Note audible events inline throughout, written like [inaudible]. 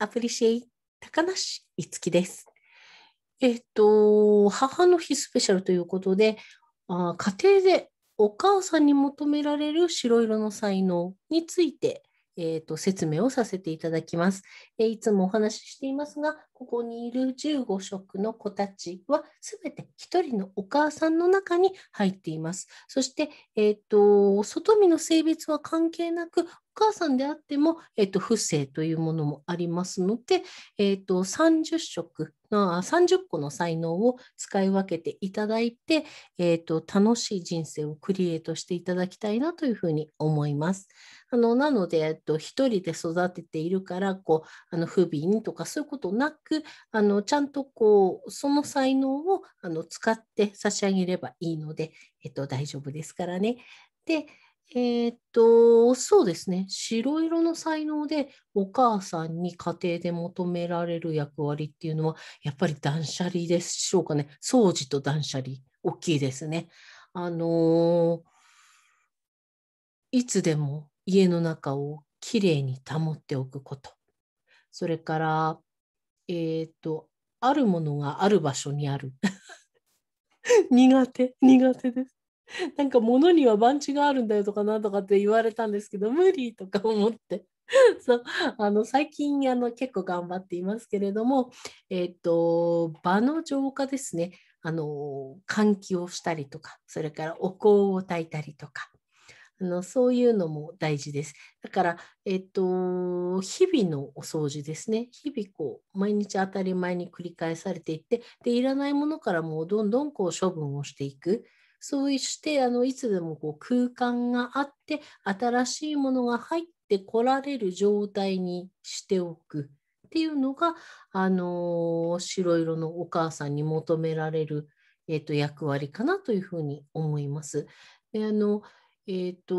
アプリシェイ高梨いつきです。えっと、母の日スペシャルということで、あ家庭でお母さんに求められる白色の才能について、えーと、説明をさせていただきます、えいつもお話ししていますが、ここにいる15色の子たちはすべて1人のお母さんの中に入っています。そして、えーと外見の性別は関係なく、母さんであっても、えっと、不正というものもありますので、えっと、30色の30個の才能を使い分けていただいて、えっと、楽しい人生をクリエイトしていただきたいなというふうに思います。あのなので、えっと、一人で育てているからこうあの不憫とかそういうことなくあのちゃんとこうその才能をあの使って差し上げればいいので、えっと、大丈夫ですからね。でえー、っと、そうですね。白色の才能でお母さんに家庭で求められる役割っていうのは、やっぱり断捨離でしょうかね。掃除と断捨離、大きいですね。あのー、いつでも家の中をきれいに保っておくこと。それから、えー、っと、あるものがある場所にある。[laughs] 苦手、苦手です。[laughs] なんか物には番地があるんだよとかなんとかって言われたんですけど無理とか思って [laughs] そうあの最近あの結構頑張っていますけれども、えっ、ー、と場の浄化ですねあの換気をしたりとかそれからお香を焚いたりとかあのそういうのも大事です。だから、えっと、日々のお掃除ですね。日々こう、毎日当たり前に繰り返されていって、で、いらないものからもうどんどんこう処分をしていく。そうしてあのいつでもこう空間があって新しいものが入ってこられる状態にしておくっていうのが、あの白色のお母さんに求められる、えーと、役割かなというふうに思います。であのえーと、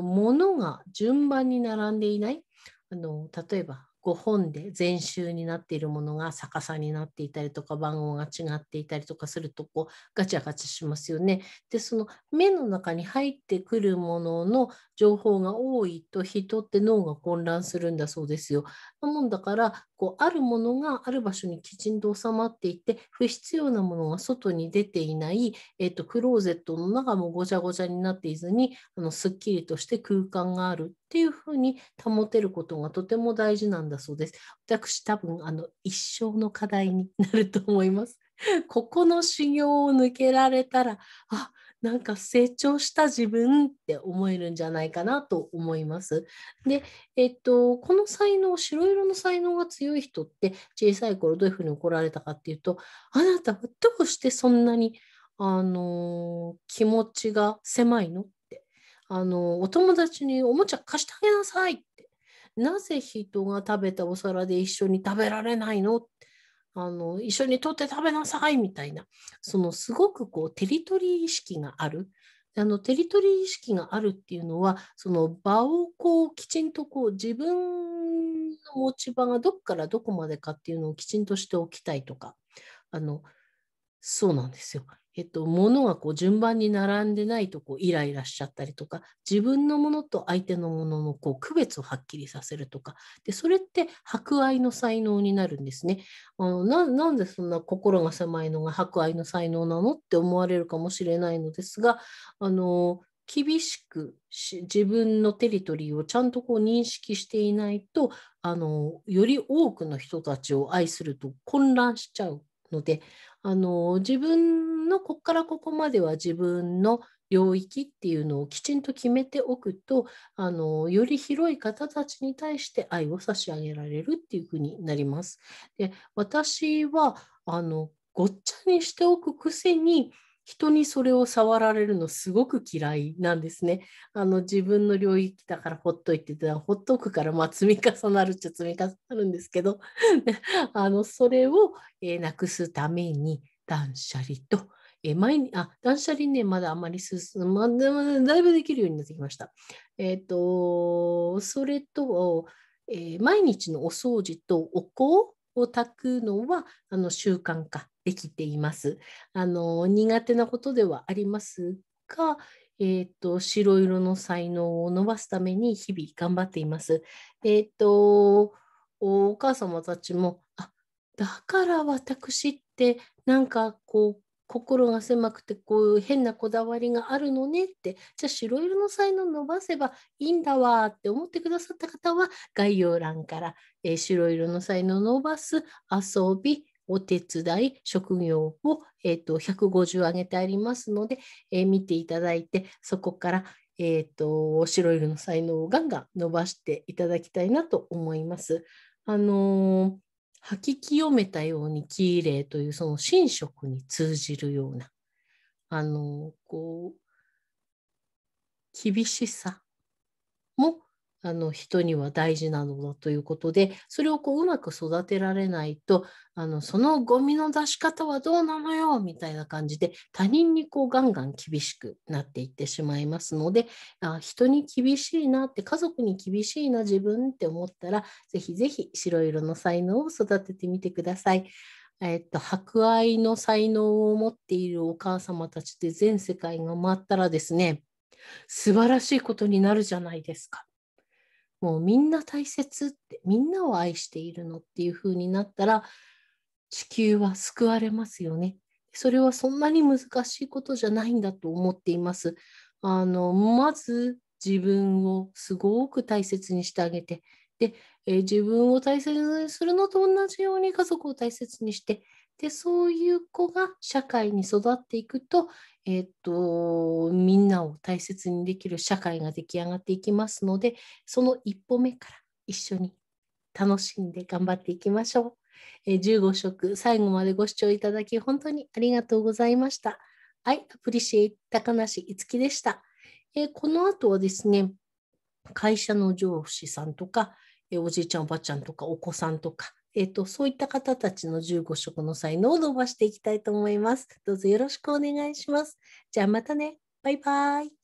と物が順番に並んでいないあの例えば5本で全集になっているものが逆さになっていたりとか番号が違っていたりとかするとこうガチャガチャしますよね。でその目の中に入ってくるものの情報が多いと人って脳が混乱するんだそうですよ。なもんだからこうあるものがある場所にきちんと収まっていて不必要なものが外に出ていない、えっと、とクローゼットの中もごちゃごちゃになっていずにあのすっきりとして空間があるっていうふうに保てることがとても大事なんだそうです。私多分あの一生の課題になると思います。[laughs] ここの修行を抜けられたらあなんか成長した自分って思えるんじゃないかなと思います。で、えっと、この才能、白色の才能が強い人って小さい頃どういうふうに怒られたかっていうと、あなたはどうしてそんなにあの気持ちが狭いのあのお友達におもちゃ貸してあげなさいってなぜ人が食べたお皿で一緒に食べられないのあの一緒に取って食べなさいみたいなそのすごくこうテリトリー意識があるあのテリトリー意識があるっていうのはその場をこうきちんとこう自分の持ち場がどこからどこまでかっていうのをきちんとしておきたいとかあのそうなんですよえっと、物がこう順番に並んでないとこうイライラしちゃったりとか自分のものと相手のもののこう区別をはっきりさせるとかでそれって博愛の才能になるんですねあのなんでそんな心が狭いのが博愛の才能なのって思われるかもしれないのですがあの厳しく自分のテリトリーをちゃんとこう認識していないとあのより多くの人たちを愛すると混乱しちゃうのであの自分のここからここまでは自分の領域っていうのをきちんと決めておくとあのより広い方たちに対して愛を差し上げられるっていうふうになります。で私はあのごっちゃにしておくくせに人にそれを触られるのすごく嫌いなんですね。あの自分の領域だからほっといてたほっとくからまあ積み重なるっちゃ積み重なるんですけど [laughs] あのそれを、えー、なくすために断捨離と。え前にあ断捨離ね、まだあまり進まもだいぶできるようになってきました。えっ、ー、と、それと、えー、毎日のお掃除とお香を炊くのはあの習慣化できています。あの苦手なことではありますが、えーと、と白色の才能を伸ばすために日々頑張っています。えっ、ー、とお母様たちもあだから私ってなんかこう心が狭くてこういう変なこだわりがあるのねってじゃあ白色の才能伸ばせばいいんだわって思ってくださった方は概要欄から、えー、白色の才能伸ばす遊びお手伝い職業を、えーと、150上げてありますので、えー、見ていただいてそこから、えーと、と白色の才能をガンガン伸ばしていただきたいなと思います。あのー吐き清めたように綺麗というその神職に通じるようなあのこう厳しさあの人には大事なのだということでそれをこううまく育てられないとあのそのゴミの出し方はどうなのよみたいな感じで他人にこうガンガン厳しくなっていってしまいますのであ人に厳しいなって家族に厳しいな自分って思ったらぜひぜひ白色の才能を育ててみてください。えっと、博愛の才能を持っているお母様たちで全世界が回ったらですね素晴らしいことになるじゃないですか。もうみんな大切ってみんなを愛しているのっていう風になったら地球は救われますよね。それはそんなに難しいことじゃないんだと思っています。あのまず自分をすごく大切にしてあげてで、えー、自分を大切にするのと同じように家族を大切にしてでそういう子が社会に育っていくと,、えーと、みんなを大切にできる社会が出来上がっていきますのでその一歩目から一緒に楽しんで頑張っていきましょう。えー、15食最後までご視聴いただき本当にありがとうございました。はい、アプリシ c イ高梨いでした。えー、この後はですね会社の上司さんとか、えー、おじいちゃんおばあちゃんとかお子さんとかえっと、そういった方たちの15色の才能を伸ばしていきたいと思います。どうぞよろしくお願いします。じゃあまたね。バイバイ。